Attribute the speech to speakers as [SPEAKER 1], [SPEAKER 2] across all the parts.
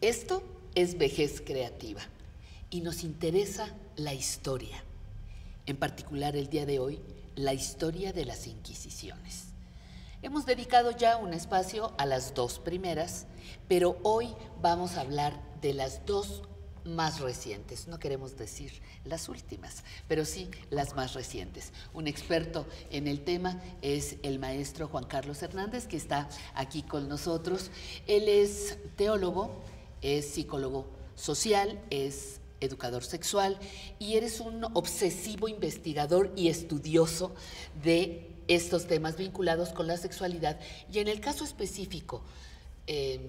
[SPEAKER 1] Esto es vejez creativa y nos interesa la historia, en particular el día de hoy, la historia de las Inquisiciones. Hemos dedicado ya un espacio a las dos primeras, pero hoy vamos a hablar de las dos más recientes, no queremos decir las últimas, pero sí las más recientes. Un experto en el tema es el maestro Juan Carlos Hernández, que está aquí con nosotros. Él es teólogo, es psicólogo social, es educador sexual y eres un obsesivo investigador y estudioso de estos temas vinculados con la sexualidad. Y en el caso específico, em,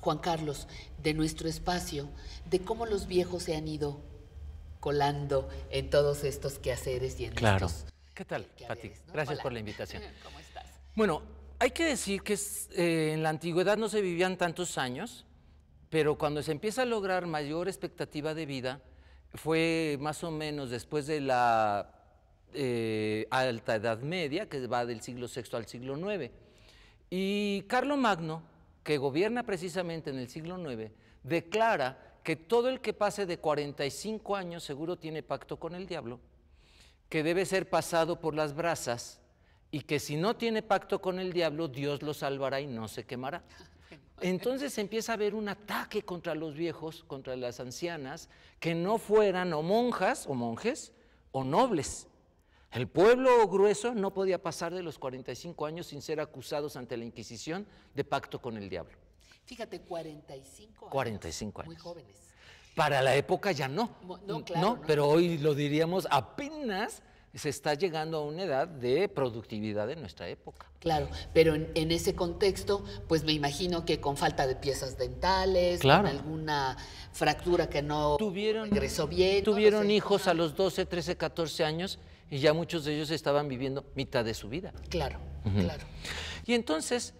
[SPEAKER 1] Juan Carlos, de nuestro espacio, de cómo los viejos se han ido colando en todos estos quehaceres y en claro. ¿Qué tal, Gracias por la
[SPEAKER 2] invitación. ¿Cómo estás? Bueno, hay que decir que eh, en la antigüedad no se vivían tantos años, pero cuando se empieza a lograr mayor expectativa de vida, fue más o menos después de la eh, Alta Edad Media, que va del siglo VI al siglo IX. Y Carlo Magno, que gobierna precisamente en el siglo IX, declara que todo el que pase de 45 años seguro tiene pacto con el diablo, que debe ser pasado por las brasas y que si no tiene pacto con el diablo, Dios lo salvará y no se quemará. Entonces empieza a haber un ataque contra los viejos, contra las ancianas, que no fueran o monjas o monjes o nobles. El pueblo grueso no podía pasar de los 45 años sin ser acusados ante la Inquisición de pacto con el diablo.
[SPEAKER 1] Fíjate, 45 años.
[SPEAKER 2] 45 años. Muy jóvenes. Para la época ya no. No, claro, no, pero hoy lo diríamos apenas se está llegando a una edad de productividad en nuestra época.
[SPEAKER 1] Claro, pero en, ese contexto, pues me imagino que con falta de piezas dentales, con alguna fractura que no tuvieron, bien. Tuvieron hijos
[SPEAKER 2] a los 12, 13, 14 años y ya muchos de ellos estaban viviendo mitad de su vida. Claro, claro. Y entonces,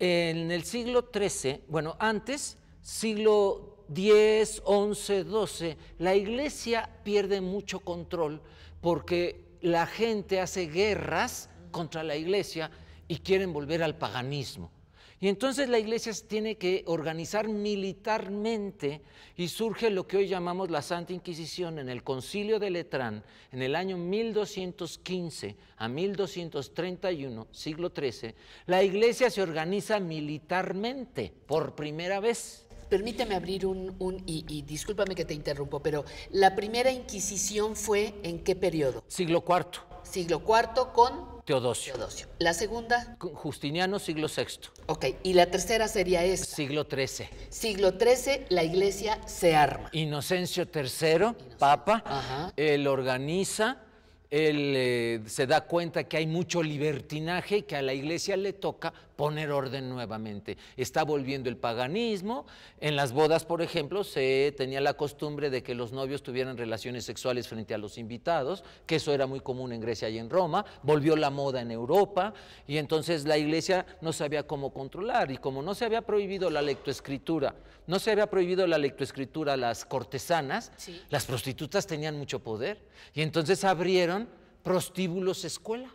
[SPEAKER 2] en el siglo XIII, bueno, antes, siglo 10, 11, 12, la iglesia pierde mucho control porque la gente hace guerras contra la iglesia y quieren volver al paganismo. Y entonces la iglesia tiene que organizar militarmente y surge lo que hoy llamamos la Santa Inquisición en el concilio de Letrán en el año 1215 a 1231, siglo XIII, la iglesia se organiza militarmente por primera vez permíteme abrir un, y, discúlpame que te interrumpo, pero la primera
[SPEAKER 1] Inquisición fue en qué periodo? Siglo IV. Siglo IV con
[SPEAKER 2] Teodosio. Teodosio.
[SPEAKER 1] La segunda. Con
[SPEAKER 2] Justiniano, siglo VI. Ok, y la tercera sería esta. Siglo XIII. Siglo XIII, la iglesia se arma. Inocencio III, papa, él organiza, él eh, se da cuenta que hay mucho libertinaje y que a la iglesia le toca poner orden nuevamente. Está volviendo el paganismo. En las bodas, por ejemplo, se tenía la costumbre de que los novios tuvieran relaciones sexuales frente a los invitados, que eso era muy común en Grecia y en Roma. Volvió la moda en Europa y entonces la iglesia no sabía cómo controlar. Y como no se había prohibido la lectoescritura, no se había prohibido la lectoescritura a las cortesanas, las prostitutas tenían mucho poder. Y entonces abrieron prostíbulos escuela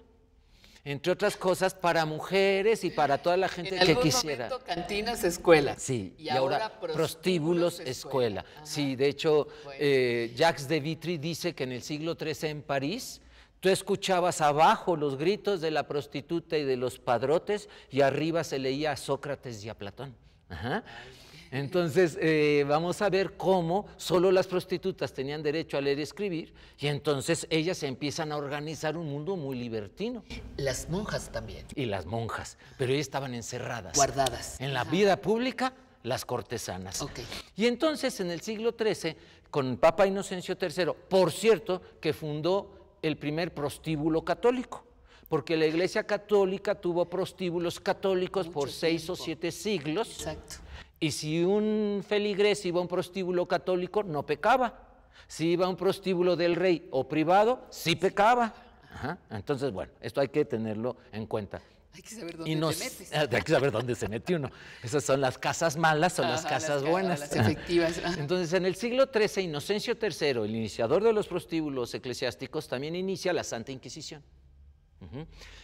[SPEAKER 2] entre otras cosas, para mujeres y para toda la gente que quisiera. Momento, cantinas, escuela. Sí, y, ahora, prostíbulos, escuela. Sí, de hecho, eh, Jacques de Vitry dice que en el siglo XIII en París, Tú escuchabas abajo los gritos de la prostituta y de los padrotes y arriba se leía a Sócrates y a Platón. Ajá. Entonces, eh, vamos a ver cómo solo las prostitutas tenían derecho a leer y escribir, y entonces ellas empiezan a organizar un mundo muy libertino.
[SPEAKER 1] Las monjas
[SPEAKER 2] también. Y las monjas, pero ellas estaban encerradas. Guardadas. En la vida pública, las cortesanas. Y entonces, en el siglo XIII, con Papa Inocencio III, por cierto, que fundó el primer prostíbulo católico porque la Iglesia Católica tuvo prostíbulos católicos por seis o siete siglos. Exacto. Y si un feligrés iba a un prostíbulo católico, no pecaba. Si iba a un prostíbulo del rey o privado, sí pecaba. Entonces, bueno, esto hay que tenerlo en cuenta.
[SPEAKER 1] Hay que saber dónde se mete. Hay que
[SPEAKER 2] saber dónde se mete uno. Esas son las casas malas, son las casas buenas. efectivas. Entonces, en el siglo XIII, Inocencio III, el iniciador de los prostíbulos eclesiásticos, también inicia la Santa Inquisición.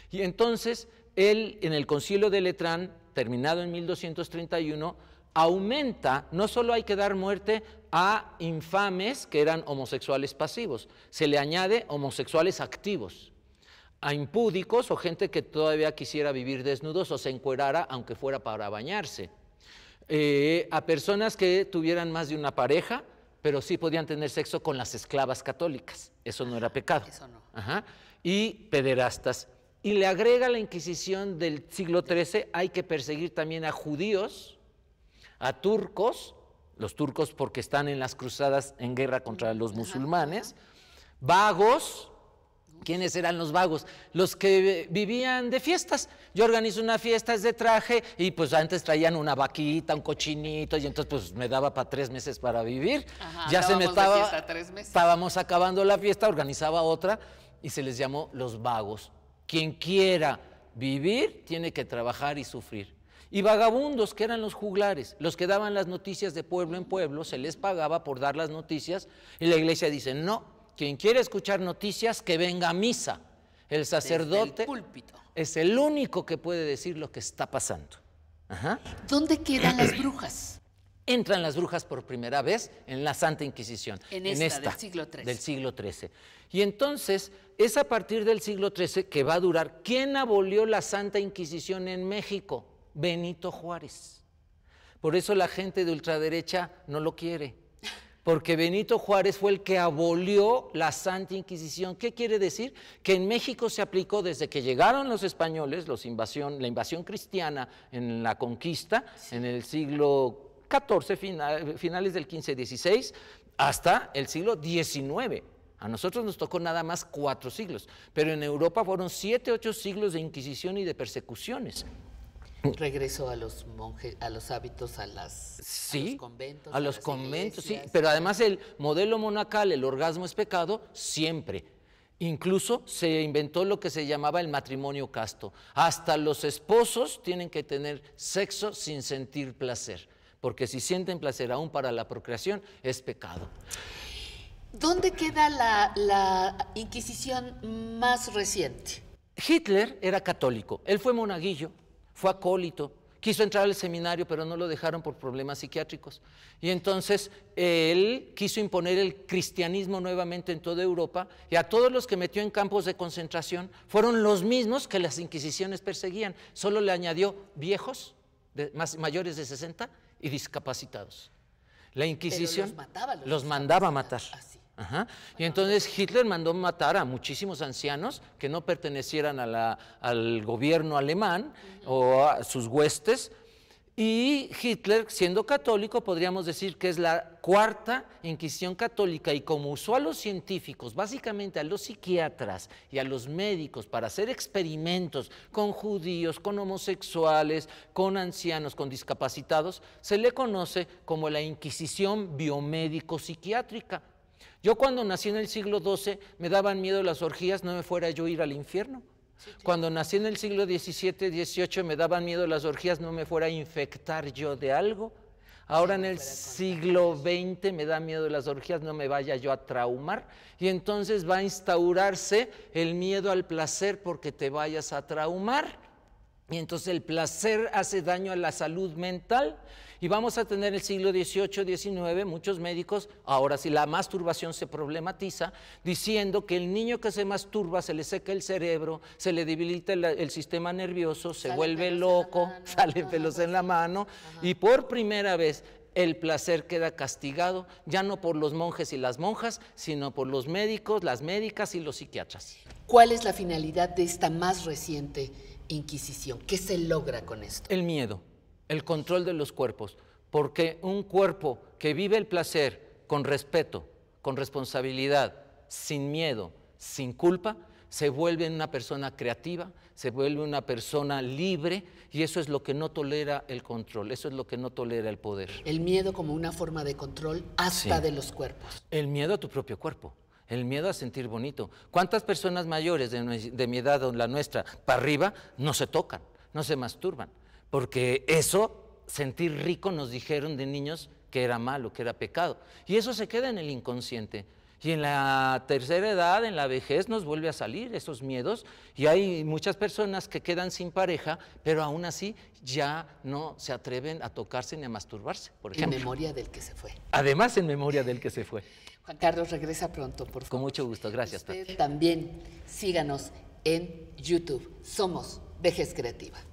[SPEAKER 2] Y entonces, él, en el concilio de Letrán, terminado en 1231, aumenta, no solo hay que dar muerte a infames que eran homosexuales pasivos, se le añade homosexuales activos, a impúdicos o gente que todavía quisiera vivir desnudos o se encuerara aunque fuera para bañarse, eh, a personas que tuvieran más de una pareja, pero sí podían tener sexo con las esclavas católicas, eso no era pecado, y pederastas. Y le agrega la Inquisición del siglo XIII, hay que perseguir también a judíos, a turcos, los turcos porque están en las cruzadas en guerra contra los musulmanes, vagos, ¿Quiénes eran los vagos? Los que vivían de fiestas. Yo organizo una fiesta, es de traje y pues antes traían una vaquita, un cochinito y entonces pues me daba para tres meses para vivir. ya se me estaba... Estábamos acabando la fiesta, organizaba otra y se les llamó los vagos. Quien quiera vivir tiene que trabajar y sufrir. Y vagabundos, que eran los juglares, los que daban las noticias de pueblo en pueblo, se les pagaba por dar las noticias. Y la iglesia dice, no, quien quiere escuchar noticias, que venga a misa. El sacerdote es el único que puede decir lo que está pasando. ¿Dónde quedan las brujas? Entran las brujas por primera vez en la Santa Inquisición. En esta, siglo del siglo XIII. Y entonces es a partir del siglo XIII que va a durar. ¿Quién abolió la Santa Inquisición en México? Benito Juárez. Por eso la gente de ultraderecha no lo quiere, porque Benito Juárez fue el que abolió la Santa Inquisición. ¿Qué quiere decir? Que en México se aplicó desde que llegaron los españoles, los la invasión cristiana en la conquista, en el siglo XIV, finales del XV, XVI, hasta el siglo XIX. A nosotros nos tocó nada más cuatro siglos, pero en Europa fueron siete, ocho siglos de Inquisición y de persecuciones
[SPEAKER 1] regreso a los monjes, a los hábitos, a las
[SPEAKER 2] sí, a los conventos, sí, pero además el modelo monacal, el orgasmo es pecado siempre. Incluso se inventó lo que se llamaba el matrimonio casto. Hasta los esposos tienen que tener sexo sin sentir placer, porque si sienten placer aún para la procreación es pecado.
[SPEAKER 1] ¿Dónde queda la Inquisición más reciente?
[SPEAKER 2] Hitler era católico, él fue monaguillo, fue acólito, quiso entrar al seminario, pero no lo dejaron por problemas psiquiátricos. Y entonces eh, él quiso imponer el cristianismo nuevamente en toda Europa y a todos los que metió en campos de concentración fueron los mismos que las inquisiciones perseguían, solo le añadió viejos, mayores de 60 y discapacitados. La Inquisición los, mandaba a matar. Ah, y entonces Hitler mandó matar a muchísimos ancianos que no pertenecieran al gobierno alemán o a sus huestes. Y Hitler, siendo católico, podríamos decir que es la cuarta Inquisición católica y como usó a los científicos, básicamente a los psiquiatras y a los médicos para hacer experimentos con judíos, con homosexuales, con ancianos, con discapacitados, se le conoce como la Inquisición biomédico-psiquiátrica yo cuando nací en el siglo XII me daban miedo las orgías, no me fuera yo a ir al infierno. Cuando nací en el siglo XVII, XVIII me daban miedo las orgías, no me fuera a infectar yo de algo. Ahora en el siglo XX me da miedo las orgías, no me vaya yo a traumar. Y entonces va a instaurarse el miedo al placer porque te vayas a traumar. Y entonces el placer hace daño a la salud mental. Y vamos a tener el siglo XVIII, XIX, muchos médicos, ahora sí la masturbación se problematiza, diciendo que el niño que se masturba se le seca el cerebro, se le debilita el, sistema nervioso, se vuelve loco, sale pelos en la mano. Pues y por primera vez el placer queda castigado, ya no por los monjes y las monjas, sino por los médicos, las médicas y los psiquiatras.
[SPEAKER 1] ¿Cuál es la finalidad de esta más reciente Inquisición. ¿Qué se logra con esto?
[SPEAKER 2] El miedo, el control de los cuerpos, porque un cuerpo que vive el placer con respeto, con responsabilidad, sin miedo, sin culpa, se vuelve una persona creativa, se vuelve una persona libre y eso es lo que no tolera el control, eso es lo que no tolera el poder.
[SPEAKER 1] El miedo como una forma de control hasta de los cuerpos.
[SPEAKER 2] El miedo a tu propio cuerpo. El miedo a sentir bonito. ¿Cuántas personas mayores de, mi edad o la nuestra para arriba no se tocan, no se masturban? Porque eso, sentir rico, nos dijeron de niños que era malo, que era pecado. Y eso se queda en el inconsciente. Y en la tercera edad, en la vejez, nos vuelve a salir esos miedos y hay muchas personas que quedan sin pareja, pero aún así ya no se atreven a tocarse ni a masturbarse, En memoria del que se fue. Además, en memoria del que se fue.
[SPEAKER 1] Juan Carlos, regresa pronto, por favor. Con
[SPEAKER 2] mucho gusto, gracias. Usted
[SPEAKER 1] también síganos en YouTube. Somos Vejez Creativa.